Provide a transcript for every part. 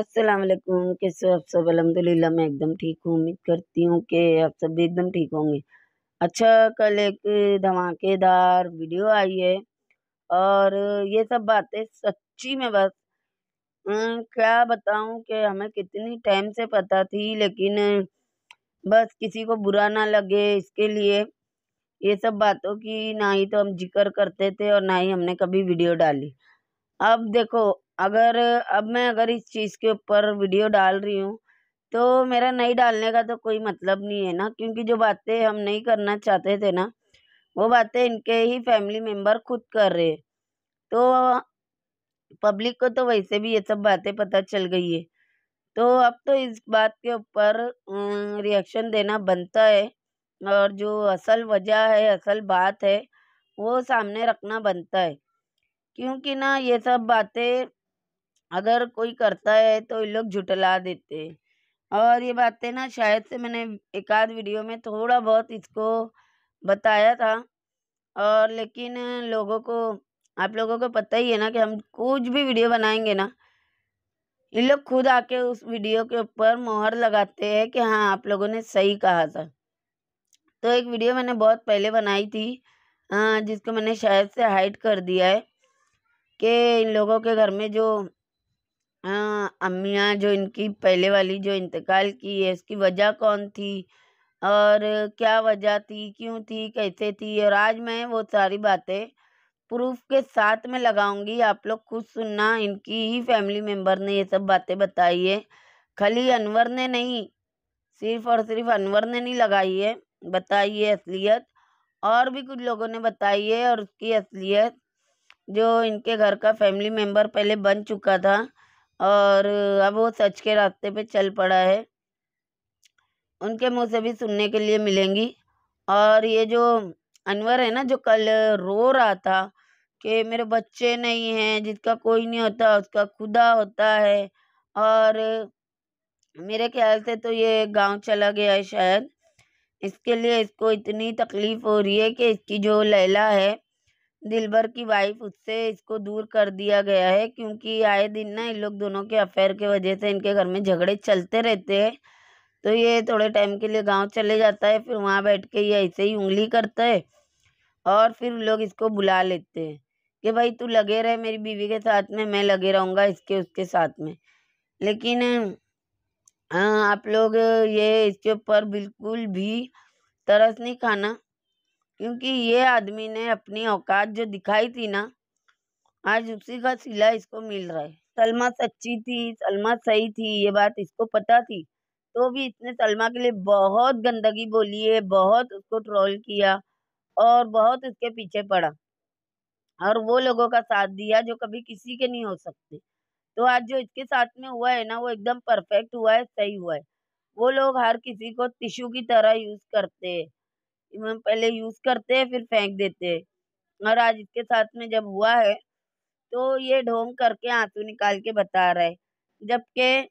अस्सलाम वालेकुम कैसे आप सब अलहमदिल्ला मैं एकदम ठीक हूँ उम्मीद करती हूँ कि आप सब भी एकदम ठीक होंगे अच्छा कल एक धमाकेदार वीडियो आई है और ये सब बातें सच्ची में बस क्या बताऊँ कि हमें कितनी टाइम से पता थी लेकिन बस किसी को बुरा ना लगे इसके लिए ये सब बातों की ना ही तो हम जिक्र करते थे और ना ही हमने कभी वीडियो डाली अब देखो अगर अब मैं अगर इस चीज़ के ऊपर वीडियो डाल रही हूँ तो मेरा नहीं डालने का तो कोई मतलब नहीं है ना क्योंकि जो बातें हम नहीं करना चाहते थे ना वो बातें इनके ही फैमिली मेम्बर खुद कर रहे तो पब्लिक को तो वैसे भी ये सब बातें पता चल गई है तो अब तो इस बात के ऊपर रिएक्शन देना बनता है और जो असल वजह है असल बात है वो सामने रखना बनता है क्योंकि ना ये सब बातें अगर कोई करता है तो ये लोग झुटला देते हैं और ये बातें ना शायद से मैंने एक आध वीडियो में थोड़ा बहुत इसको बताया था और लेकिन लोगों को आप लोगों को पता ही है ना कि हम कुछ भी वीडियो बनाएंगे ना इन लोग खुद आके उस वीडियो के ऊपर मोहर लगाते हैं कि हाँ आप लोगों ने सही कहा था तो एक वीडियो मैंने बहुत पहले बनाई थी हाँ, जिसको मैंने शायद से हाइड कर दिया है कि इन लोगों के घर में जो हाँ, अम्मियाँ जो इनकी पहले वाली जो इंतकाल की है इसकी वजह कौन थी और क्या वजह थी क्यों थी कैसे थी और आज मैं वो सारी बातें प्रूफ के साथ में लगाऊंगी आप लोग खुद सुनना इनकी ही फैमिली मेम्बर ने ये सब बातें बताई है खाली अनवर ने नहीं सिर्फ और सिर्फ अनवर ने नहीं लगाई है बताई है असलियत और भी कुछ लोगों ने बताई है और उसकी असलियत जो इनके घर का फैमिली मेम्बर पहले बन चुका था और अब वो सच के रास्ते पे चल पड़ा है उनके मुंह से भी सुनने के लिए मिलेंगी और ये जो अनवर है ना जो कल रो रहा था कि मेरे बच्चे नहीं हैं जिसका कोई नहीं होता उसका खुदा होता है और मेरे ख्याल से तो ये गांव चला गया है शायद इसके लिए इसको इतनी तकलीफ़ हो रही है कि इसकी जो लैला है दिलबर की वाइफ उससे इसको दूर कर दिया गया है क्योंकि आए दिन ना इन लोग दोनों के अफेयर के वजह से इनके घर में झगड़े चलते रहते हैं तो ये थोड़े टाइम के लिए गांव चले जाता है फिर वहाँ बैठ के ये ऐसे ही उंगली करता है और फिर लोग इसको बुला लेते हैं कि भाई तू लगे रहे मेरी बीवी के साथ में मैं लगे रहूँगा इसके उसके साथ में लेकिन हाँ, आप लोग ये इसके ऊपर बिल्कुल भी तरस नहीं खाना क्योंकि ये आदमी ने अपनी औकात जो दिखाई थी ना आज उसी का सिला इसको मिल रहा है सलमा सच्ची थी सलमा सही थी ये बात इसको पता थी तो भी इसने सलमा के लिए बहुत गंदगी बोली है बहुत उसको ट्रोल किया और बहुत उसके पीछे पड़ा और वो लोगों का साथ दिया जो कभी किसी के नहीं हो सकते तो आज जो इसके साथ में हुआ है ना वो एकदम परफेक्ट हुआ है सही हुआ है वो लोग हर किसी को टिश्यू की तरह यूज़ करते हैं हम पहले यूज़ करते हैं फिर फेंक देते हैं और आज इसके साथ में जब हुआ है तो ये ढोंग करके आंसू निकाल के बता रहा है जबकि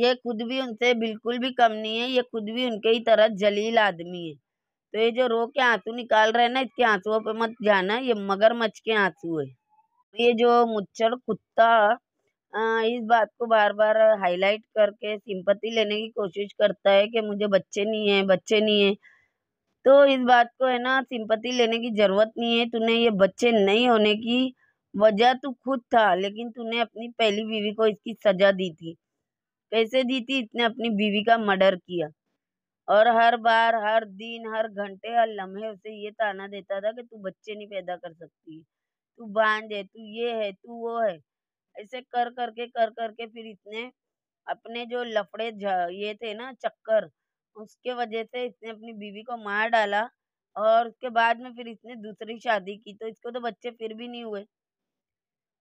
ये खुद भी उनसे बिल्कुल भी कम नहीं है ये खुद भी उनके ही तरह जलील आदमी है तो ये जो रो के आंसू निकाल रहे हैं ना इसके आंसुओं पर मत जाना ये मगरमच्छ के आंसू है ये जो मुच्छर कुत्ता इस बात को बार बार हाईलाइट करके सिंपत्ति लेने की कोशिश करता है कि मुझे बच्चे नहीं है बच्चे नहीं है तो इस बात को है ना सिंपत्ति लेने की ज़रूरत नहीं है तूने ये बच्चे नहीं होने की वजह तू खुद था लेकिन तूने अपनी पहली बीवी को इसकी सज़ा दी थी कैसे दी थी इसने अपनी बीवी का मर्डर किया और हर बार हर दिन हर घंटे हर लम्हे उसे ये ताना देता था कि तू बच्चे नहीं पैदा कर सकती तू बांझ है तू ये है तू वो है ऐसे कर करके कर करके कर, कर, फिर इसने अपने जो लफड़े ये थे ना चक्कर उसके वजह से इसने अपनी बीवी को मार डाला और उसके बाद में फिर इसने दूसरी शादी की तो इसको तो बच्चे फिर भी नहीं हुए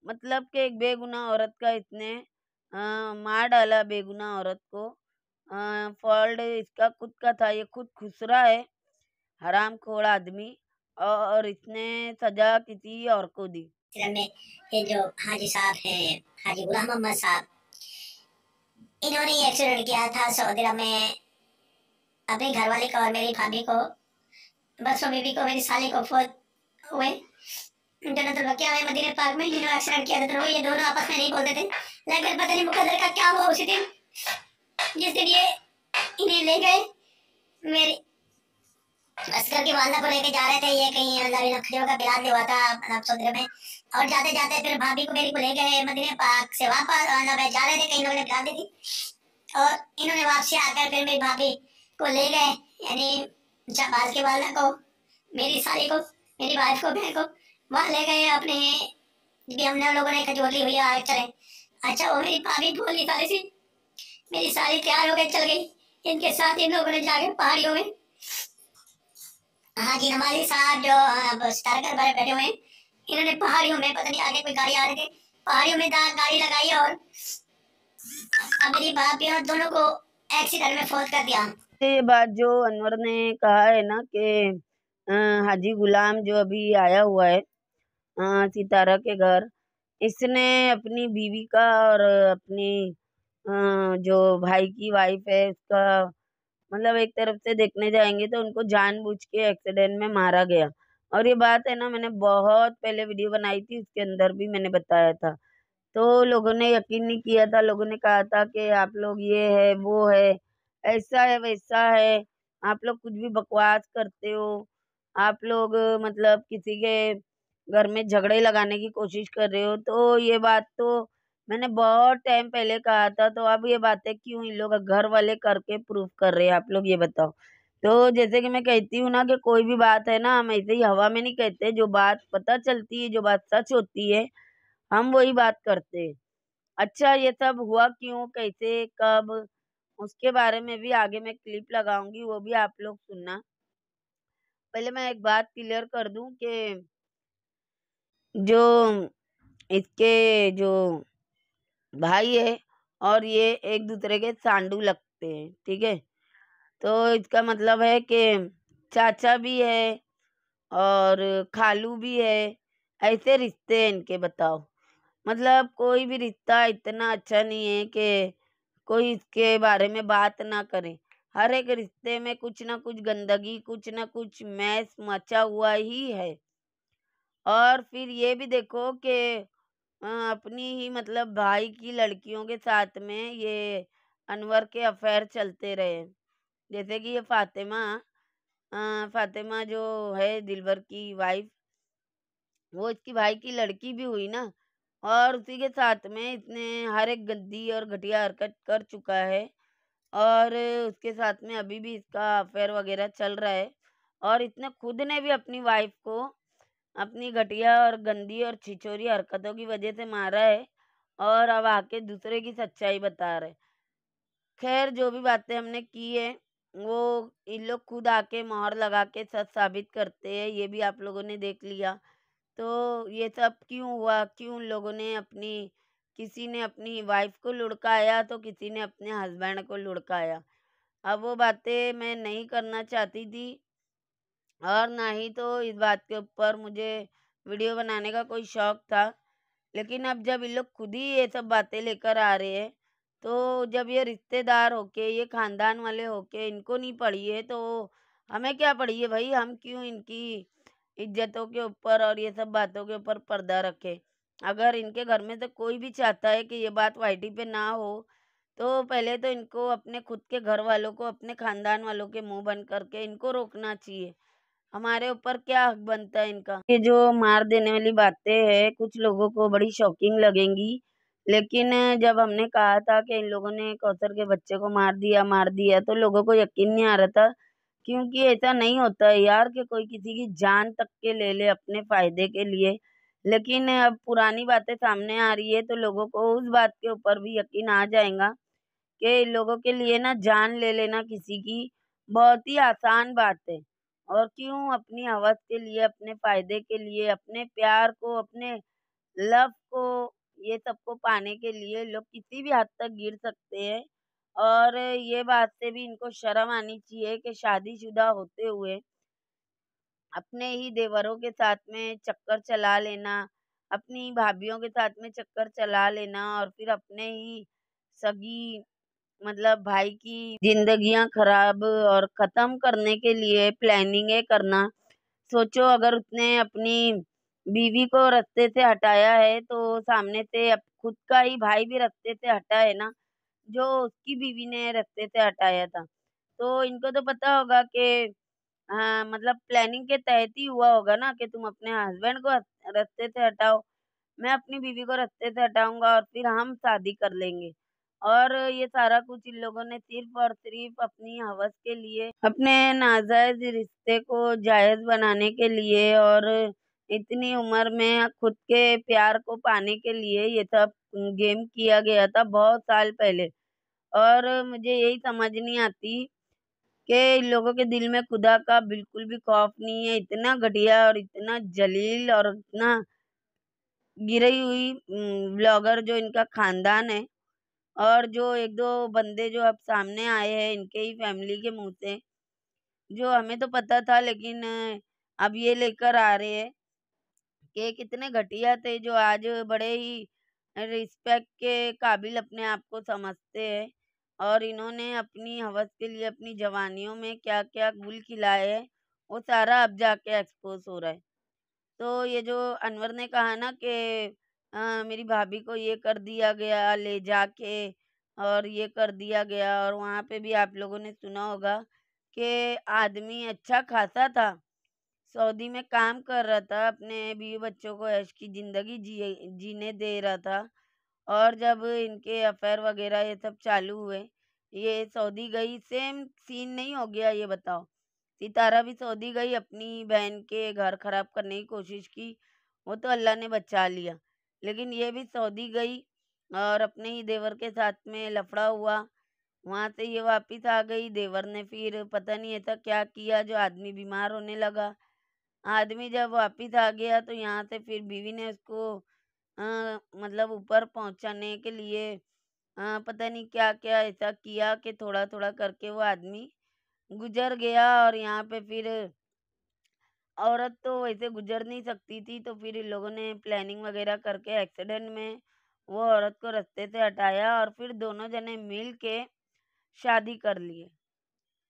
मतलब कि एक बेगुना औरत का इसने आ, मार डाला बेगुना औरत को फॉल्ट इसका खुद का था ये खुद खुसरा है हराम खोड़ आदमी और इसने सजा किसी और को दी ये जो हाजी साहब है हाजी गुलाम मोहम्मद साहब इन्होंने एक्सीडेंट किया था सऊदी अरब में अपनी घरवाली को और मेरी भाभी को बसों बीबी को मेरी साली को फौज हुए दोनों तो क्या हुए मदीने पार्क में जिन्होंने एक्सीडेंट किया था तो ये दोनों आपस में नहीं बोलते थे लेकिन पता नहीं मुकदर का क्या हुआ उसी दिन जिस दिन ये इन्हें ले गए मेरी असगर की वालदा को लेके जा रहे थे ये कहीं मतलब नखरियों का बिलान हुआ था मतलब समुद्र में और जाते जाते फिर भाभी को मेरी को ले गए मदीने पार्क से वापस मतलब जा रहे थे कहीं लोगों ने बिला दी थी और इन्होंने वापसी आकर फिर मेरी भाभी को ले गए यानी शहबाज के वाला को मेरी साली को मेरी वाइफ को बहन को वहाँ ले गए अपने भी हमने लोगों ने खजूर ली भैया चले अच्छा वो मेरी भाभी भोली साली सी मेरी साली तैयार हो गए चल गई इनके साथ इन लोगों ने जाके पहाड़ियों में हाँ जी हमारे साथ जो अब स्टारकर पर बैठे हुए हैं इन्होंने पहाड़ियों में पता नहीं आगे कोई गाड़ी आ रही पहाड़ियों में गाड़ी लगाई और मेरी भाभी और दोनों को एक्सीडेंट में फोन कर दिया ये बात जो अनवर ने कहा है ना कि हाजी गुलाम जो अभी आया हुआ है सितारा के घर इसने अपनी बीवी का और अपनी जो भाई की वाइफ है उसका मतलब एक तरफ से देखने जाएंगे तो उनको जानबूझ के एक्सीडेंट में मारा गया और ये बात है ना मैंने बहुत पहले वीडियो बनाई थी उसके अंदर भी मैंने बताया था तो लोगों ने यकीन नहीं किया था लोगों ने कहा था कि आप लोग ये है वो है ऐसा है वैसा है आप लोग कुछ भी बकवास करते हो आप लोग मतलब किसी के घर में झगड़े लगाने की कोशिश कर रहे हो तो ये बात तो मैंने बहुत टाइम पहले कहा था तो अब ये बातें क्यों इन लोग घर वाले करके प्रूफ कर रहे हैं आप लोग ये बताओ तो जैसे कि मैं कहती हूँ ना कि कोई भी बात है ना हम ऐसे ही हवा में नहीं कहते जो बात पता चलती है जो बात सच होती है हम वही बात करते अच्छा ये सब हुआ क्यों कैसे कब उसके बारे में भी आगे मैं क्लिप लगाऊंगी वो भी आप लोग सुनना पहले मैं एक बात क्लियर कर दूं कि जो इसके जो भाई है और ये एक दूसरे के सांडू लगते हैं ठीक है तो इसका मतलब है कि चाचा भी है और खालू भी है ऐसे रिश्ते हैं इनके बताओ मतलब कोई भी रिश्ता इतना अच्छा नहीं है कि कोई इसके बारे में बात ना करे हर एक रिश्ते में कुछ ना कुछ गंदगी कुछ ना कुछ मैस मचा हुआ ही है और फिर ये भी देखो कि अपनी ही मतलब भाई की लड़कियों के साथ में ये अनवर के अफेयर चलते रहे जैसे कि ये फातिमा फातिमा जो है दिलवर की वाइफ वो इसकी भाई की लड़की भी हुई ना और उसी के साथ में इसने हर एक गद्दी और घटिया हरकत कर चुका है और उसके साथ में अभी भी इसका अफेयर वगैरह चल रहा है और इसने खुद ने भी अपनी वाइफ को अपनी घटिया और गंदी और छिछोरी हरकतों की वजह से मारा है और अब आके दूसरे की सच्चाई बता रहे खैर जो भी बातें हमने की है वो इन लोग खुद आके मोहर लगा के सच साबित करते हैं ये भी आप लोगों ने देख लिया तो ये सब क्यों हुआ क्यों उन लोगों ने अपनी किसी ने अपनी वाइफ को लुढ़काया तो किसी ने अपने हस्बैंड को लुढ़काया अब वो बातें मैं नहीं करना चाहती थी और ना ही तो इस बात के ऊपर मुझे वीडियो बनाने का कोई शौक़ था लेकिन अब जब इन लोग खुद ही ये सब बातें लेकर आ रहे हैं तो जब ये रिश्तेदार होके ये खानदान वाले होके इनको नहीं पढ़िए तो हमें क्या पढ़ी है भाई हम क्यों इनकी इज्जतों के ऊपर और ये सब बातों के ऊपर पर्दा रखे अगर इनके घर में से कोई भी चाहता है कि ये बात वाई पे ना हो तो पहले तो इनको अपने खुद के घर वालों को अपने खानदान वालों के मुंह बंद करके इनको रोकना चाहिए हमारे ऊपर क्या हक बनता है इनका ये जो मार देने वाली बातें हैं कुछ लोगों को बड़ी शॉकिंग लगेंगी लेकिन जब हमने कहा था कि इन लोगों ने कौसर के बच्चे को मार दिया मार दिया तो लोगों को यकीन नहीं आ रहा था क्योंकि ऐसा नहीं होता है यार कि कोई किसी की जान तक के ले ले अपने फ़ायदे के लिए लेकिन अब पुरानी बातें सामने आ रही है तो लोगों को उस बात के ऊपर भी यकीन आ जाएगा कि लोगों के लिए ना जान ले लेना किसी की बहुत ही आसान बात है और क्यों अपनी हवस के लिए अपने फ़ायदे के लिए अपने प्यार को अपने लव को ये सबको पाने के लिए लोग किसी भी हद तक गिर सकते हैं और ये बात से भी इनको शर्म आनी चाहिए कि शादीशुदा होते हुए अपने ही देवरों के साथ में चक्कर चला लेना अपनी भाभीियों के साथ में चक्कर चला लेना और फिर अपने ही सगी मतलब भाई की जिंदगियां खराब और ख़त्म करने के लिए प्लानिंग करना सोचो अगर उसने अपनी बीवी को रस्ते से हटाया है तो सामने से अब खुद का ही भाई भी रस्ते से हटा है ना जो उसकी बीवी ने रस्ते से हटाया था तो इनको तो पता होगा कि मतलब प्लानिंग के तहत ही हुआ होगा ना कि तुम अपने हस्बैंड को रस्ते से हटाओ मैं अपनी बीवी को रस्ते से हटाऊंगा और फिर हम शादी कर लेंगे और ये सारा कुछ इन लोगों ने सिर्फ और सिर्फ अपनी हवस के लिए अपने नाजायज रिश्ते को जायज बनाने के लिए और इतनी उम्र में खुद के प्यार को पाने के लिए ये सब गेम किया गया था बहुत साल पहले और मुझे यही समझ नहीं आती कि इन लोगों के दिल में खुदा का बिल्कुल भी खौफ नहीं है इतना घटिया और इतना जलील और इतना गिरी हुई ब्लॉगर जो इनका ख़ानदान है और जो एक दो बंदे जो अब सामने आए हैं इनके ही फैमिली के मुंह से जो हमें तो पता था लेकिन अब ये लेकर आ रहे हैं कि कितने घटिया थे जो आज बड़े ही रिस्पेक्ट के काबिल अपने आप को समझते हैं और इन्होंने अपनी हवस के लिए अपनी जवानियों में क्या क्या गुल खिलाए है वो सारा अब जाके एक्सपोज हो रहा है तो ये जो अनवर ने कहा ना कि मेरी भाभी को ये कर दिया गया ले जाके और ये कर दिया गया और वहाँ पे भी आप लोगों ने सुना होगा कि आदमी अच्छा खासा था सऊदी में काम कर रहा था अपने बीवी बच्चों को ऐश की ज़िंदगी जी जीने दे रहा था और जब इनके अफेयर वगैरह ये सब चालू हुए ये सऊदी गई सेम सीन नहीं हो गया ये बताओ सितारा भी सऊदी गई अपनी बहन के घर ख़राब करने की कोशिश की वो तो अल्लाह ने बचा लिया लेकिन ये भी सऊदी गई और अपने ही देवर के साथ में लफड़ा हुआ वहाँ से ये वापस आ गई देवर ने फिर पता नहीं ऐसा क्या किया जो आदमी बीमार होने लगा आदमी जब वापस आ गया तो यहाँ से फिर बीवी ने उसको मतलब ऊपर पहुंचाने के लिए पता नहीं क्या क्या ऐसा किया कि थोड़ा थोड़ा करके वो आदमी गुजर गया और यहाँ पे फिर औरत तो वैसे गुजर नहीं सकती थी तो फिर इन लोगों ने प्लानिंग वगैरह करके एक्सीडेंट में वो औरत को रस्ते से हटाया और फिर दोनों जने मिल के शादी कर लिए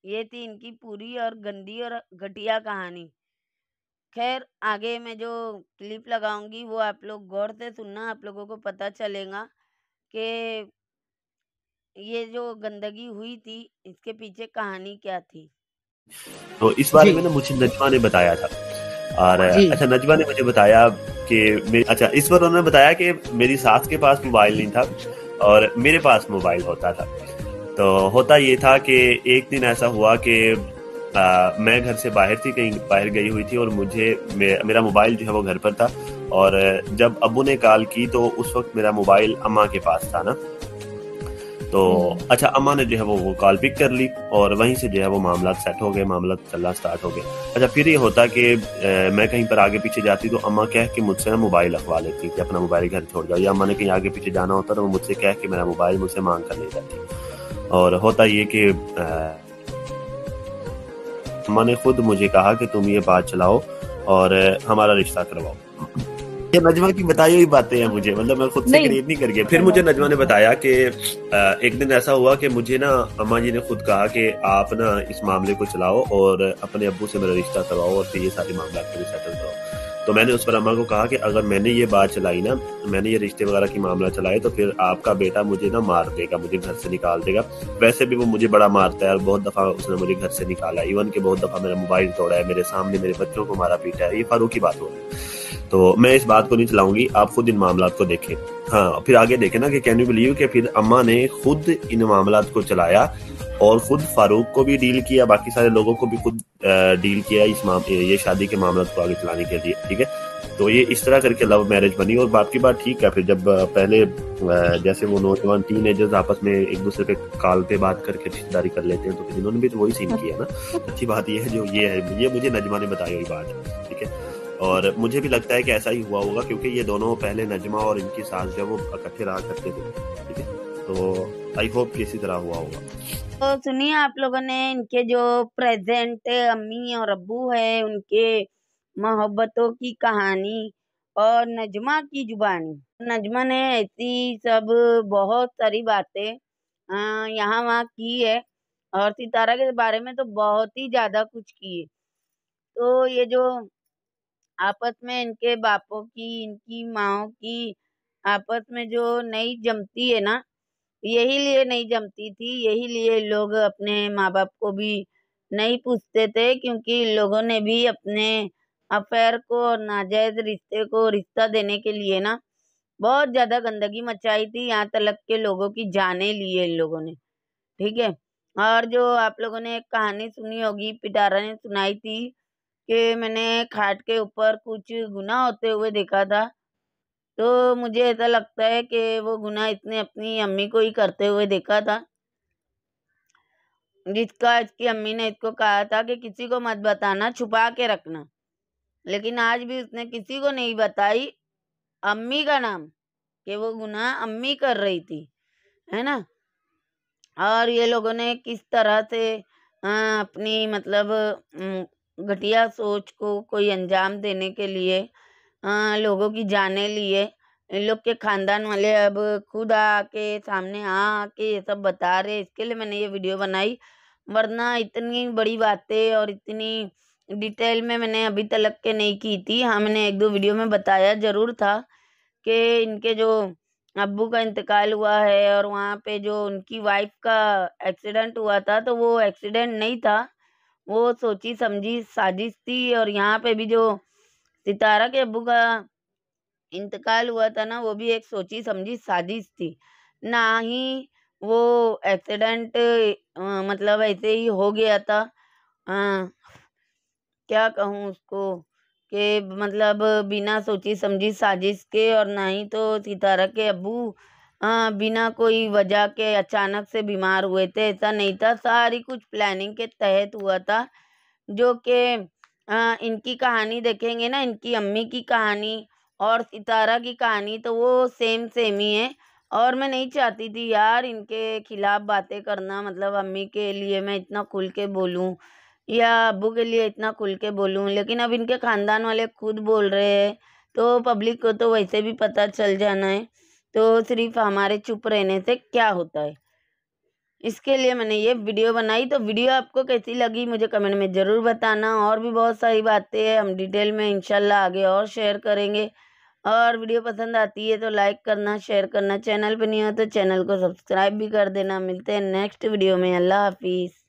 ये थी इनकी पूरी और गंदी और घटिया कहानी खैर आगे मैं जो क्लिप लगाऊंगी वो आप लोग गौर से सुनना आप लोगों को पता चलेगा कि ये जो गंदगी हुई थी इसके पीछे कहानी क्या थी तो इस बारे में ना मुझे नजमा ने बताया था और अच्छा नजमा ने मुझे बताया कि अच्छा इस बार उन्होंने बताया कि मेरी सास के पास मोबाइल नहीं था और मेरे पास मोबाइल होता था तो होता ये था कि एक दिन ऐसा हुआ कि आ, मैं घर से बाहर थी कहीं बाहर गई हुई थी और मुझे मे, मेरा मोबाइल जो है वो घर पर था और जब अबू ने कॉल की तो उस वक्त मेरा मोबाइल अम्मा के पास था ना तो अच्छा अम्मा ने जो है वो वो कॉल पिक कर ली और वहीं से जो है वो मामला सेट हो गए मामला चलना स्टार्ट हो गए अच्छा फिर ये होता कि मैं कहीं पर आगे पीछे जाती तो अम्मा कह के मुझसे ना मोबाइल रखवा लेती कि अपना मोबाइल घर छोड़ जाओ या अम्मा ने कहीं आगे पीछे जाना होता तो वो मुझसे कह के मेरा मोबाइल मुझसे मांग कर ले जाती और होता ये कि अम्मा ने खुद मुझे कहा कि तुम ये बात चलाओ और हमारा रिश्ता करवाओ ये नजमा की बताई हुई बातें हैं मुझे मतलब मैं खुद से करीब नहीं कर गया फिर मुझे नजमा ने बताया कि एक दिन ऐसा हुआ कि मुझे ना अम्मा जी ने खुद कहा कि आप ना इस मामले को चलाओ और अपने अबू से मेरा रिश्ता करवाओ और फिर ये सारे मामला सेटल कराओ तो मैंने उस पर अम्मा को कहा कि अगर मैंने ये बात चलाई ना तो मैंने ये रिश्ते वगैरह की मामला चलाए तो फिर आपका बेटा मुझे ना मार देगा मुझे घर से निकाल देगा वैसे भी वो मुझे बड़ा मारता है और बहुत दफ़ा उसने मुझे घर से निकाला इवन के बहुत दफ़ा मेरा मोबाइल तोड़ा है मेरे सामने मेरे बच्चों को मारा पीटा है ये फारूक की बात हो रही तो मैं इस बात को नहीं चलाऊंगी आप खुद इन मामला को देखें हाँ फिर आगे देखें ना कि कैन यू बिलीव कि फिर अम्मा ने खुद इन मामला को चलाया और खुद फारूक को भी डील किया बाकी सारे लोगों को भी खुद डील किया इस ये शादी के मामला को आगे चलाने के लिए ठीक है तो ये इस तरह करके लव मैरिज बनी और बात की बात ठीक है फिर जब पहले जैसे वो नौजवान तीन एजर्स आपस में एक दूसरे पे काल पे बात करके रिश्तेदारी कर लेते हैं तो फिर इन्होंने भी तो वही सीन किया ना अच्छी बात ये है जो ये है ये मुझे नजमा ने बताई हुई बात ठीक है और मुझे भी लगता है कि ऐसा ही हुआ होगा क्योंकि ये दोनों पहले नजमा और इनकी सास जो वो इकट्ठे रहा करते थे ठीक है तो आई होप कि इसी तरह हुआ होगा तो सुनिए आप लोगों ने इनके जो प्रेजेंट अम्मी और अबू है उनके मोहब्बतों की कहानी और नजमा की जुबानी नजमा ने ऐसी सब बहुत सारी बातें यहाँ वहाँ की है और सितारा के बारे में तो बहुत ही ज़्यादा कुछ की है तो ये जो आपस में इनके बापों की इनकी माओ की आपस में जो नई जमती है ना यही लिए नहीं जमती थी यही लिए लोग अपने माँ बाप को भी नहीं पूछते थे क्योंकि लोगों ने भी अपने अफेयर को नाजायज़ रिश्ते को रिश्ता देने के लिए ना बहुत ज़्यादा गंदगी मचाई थी यहाँ तलक के लोगों की जाने लिए इन लोगों ने ठीक है और जो आप लोगों ने एक कहानी सुनी होगी पिटारा ने सुनाई थी कि मैंने खाट के ऊपर कुछ गुना होते हुए देखा था तो मुझे ऐसा लगता है कि वो गुनाह इसने अपनी अम्मी को ही करते हुए देखा था जिसका इसकी अम्मी ने इसको कहा था कि किसी को मत बताना छुपा के रखना लेकिन आज भी उसने किसी को नहीं बताई अम्मी का नाम कि वो गुनाह अम्मी कर रही थी है ना और ये लोगों ने किस तरह से अपनी मतलब घटिया सोच को कोई अंजाम देने के लिए हाँ, लोगों की जाने लिए इन लोग के खानदान वाले अब खुद आके सामने आके ये सब बता रहे इसके लिए मैंने ये वीडियो बनाई वरना इतनी बड़ी बातें और इतनी डिटेल में मैंने अभी तक के नहीं की थी हाँ मैंने एक दो वीडियो में बताया ज़रूर था कि इनके जो अबू का इंतकाल हुआ है और वहाँ पे जो उनकी वाइफ का एक्सीडेंट हुआ था तो वो एक्सीडेंट नहीं था वो सोची समझी साजिश थी और यहाँ पे भी जो सितारा के अबू का इंतकाल हुआ था ना वो भी एक सोची समझी साजिश थी ना ही वो एक्सीडेंट मतलब ऐसे ही हो गया था आ, क्या कहूँ उसको के मतलब बिना सोची समझी साजिश के और ना ही तो सितारा के अबू बिना कोई वजह के अचानक से बीमार हुए थे ऐसा नहीं था सारी कुछ प्लानिंग के तहत हुआ था जो कि आ, हाँ, इनकी कहानी देखेंगे ना इनकी अम्मी की कहानी और सितारा की कहानी तो वो सेम सेम ही है और मैं नहीं चाहती थी यार इनके खिलाफ़ बातें करना मतलब अम्मी के लिए मैं इतना खुल के बोलूँ या अबू के लिए इतना खुल के बोलूँ लेकिन अब इनके ख़ानदान वाले खुद बोल रहे हैं तो पब्लिक को तो वैसे भी पता चल जाना है तो सिर्फ हमारे चुप रहने से क्या होता है इसके लिए मैंने ये वीडियो बनाई तो वीडियो आपको कैसी लगी मुझे कमेंट में ज़रूर बताना और भी बहुत सारी बातें हैं हम डिटेल में इंशाल्लाह आगे और शेयर करेंगे और वीडियो पसंद आती है तो लाइक करना शेयर करना चैनल पर नहीं हो तो चैनल को सब्सक्राइब भी कर देना मिलते हैं नेक्स्ट वीडियो में अल्लाह हाफिज़